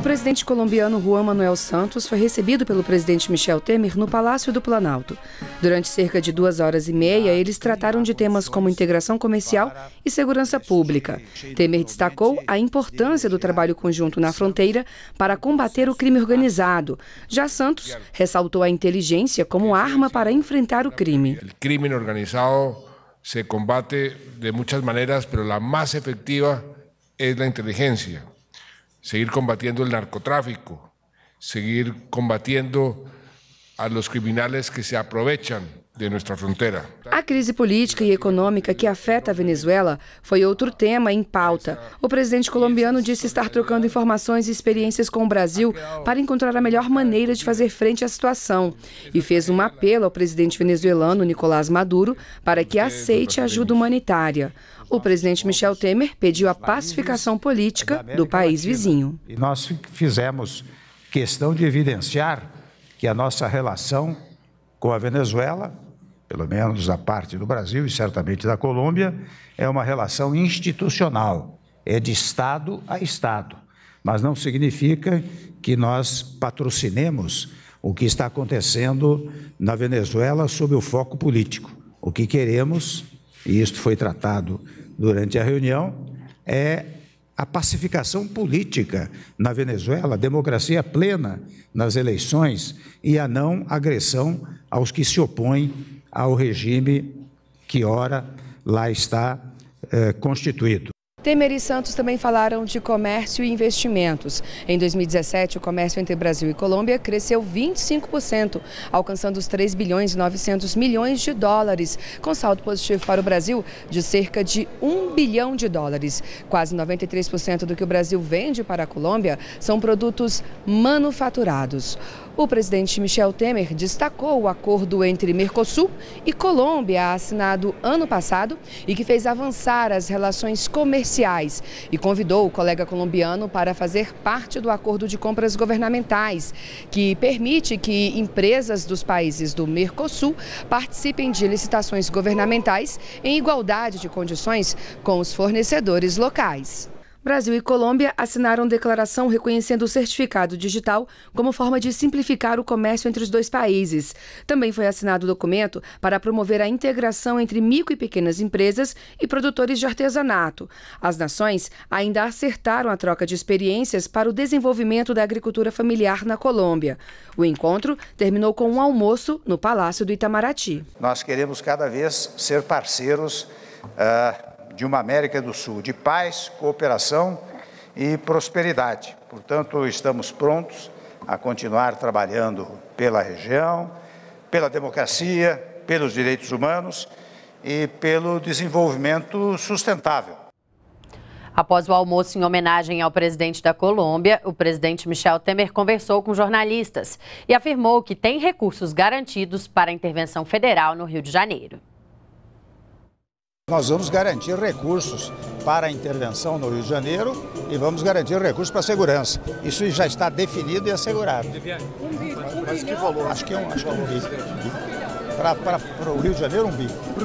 O presidente colombiano Juan Manuel Santos foi recebido pelo presidente Michel Temer no Palácio do Planalto. Durante cerca de duas horas e meia, eles trataram de temas como integração comercial e segurança pública. Temer destacou a importância do trabalho conjunto na fronteira para combater o crime organizado. Já Santos ressaltou a inteligência como arma para enfrentar o crime. O crime organizado se combate de muitas maneiras, mas a mais efetiva é a inteligência. seguir combatiendo el narcotráfico, seguir combatiendo a los criminales que se aprovechan a crise política e econômica que afeta a Venezuela foi outro tema em pauta. O presidente colombiano disse estar trocando informações e experiências com o Brasil para encontrar a melhor maneira de fazer frente à situação e fez um apelo ao presidente venezuelano Nicolás Maduro para que aceite ajuda humanitária. O presidente Michel Temer pediu a pacificação política do país vizinho. Nós fizemos questão de evidenciar que a nossa relação com a Venezuela, pelo menos a parte do Brasil e certamente da Colômbia, é uma relação institucional, é de Estado a Estado. Mas não significa que nós patrocinemos o que está acontecendo na Venezuela sob o foco político. O que queremos, e isto foi tratado durante a reunião, é a pacificação política na Venezuela, a democracia plena nas eleições e a não agressão aos que se opõem ao regime que ora lá está eh, constituído. Temer e Santos também falaram de comércio e investimentos. Em 2017, o comércio entre Brasil e Colômbia cresceu 25%, alcançando os 3 bilhões e 900 milhões de dólares, com saldo positivo para o Brasil de cerca de 1 bilhão de dólares. Quase 93% do que o Brasil vende para a Colômbia são produtos manufaturados. O presidente Michel Temer destacou o acordo entre Mercosul e Colômbia, assinado ano passado e que fez avançar as relações comerciais e convidou o colega colombiano para fazer parte do acordo de compras governamentais, que permite que empresas dos países do Mercosul participem de licitações governamentais em igualdade de condições com os fornecedores locais. Brasil e Colômbia assinaram declaração reconhecendo o certificado digital como forma de simplificar o comércio entre os dois países. Também foi assinado o documento para promover a integração entre micro e pequenas empresas e produtores de artesanato. As nações ainda acertaram a troca de experiências para o desenvolvimento da agricultura familiar na Colômbia. O encontro terminou com um almoço no Palácio do Itamaraty. Nós queremos cada vez ser parceiros. Uh de uma América do Sul de paz, cooperação e prosperidade. Portanto, estamos prontos a continuar trabalhando pela região, pela democracia, pelos direitos humanos e pelo desenvolvimento sustentável. Após o almoço em homenagem ao presidente da Colômbia, o presidente Michel Temer conversou com jornalistas e afirmou que tem recursos garantidos para a intervenção federal no Rio de Janeiro. Nós vamos garantir recursos para a intervenção no Rio de Janeiro e vamos garantir recursos para a segurança. Isso já está definido e assegurado. Mas que valor? Acho que é um, acho que é um bico. Para, para, para o Rio de Janeiro, um bi.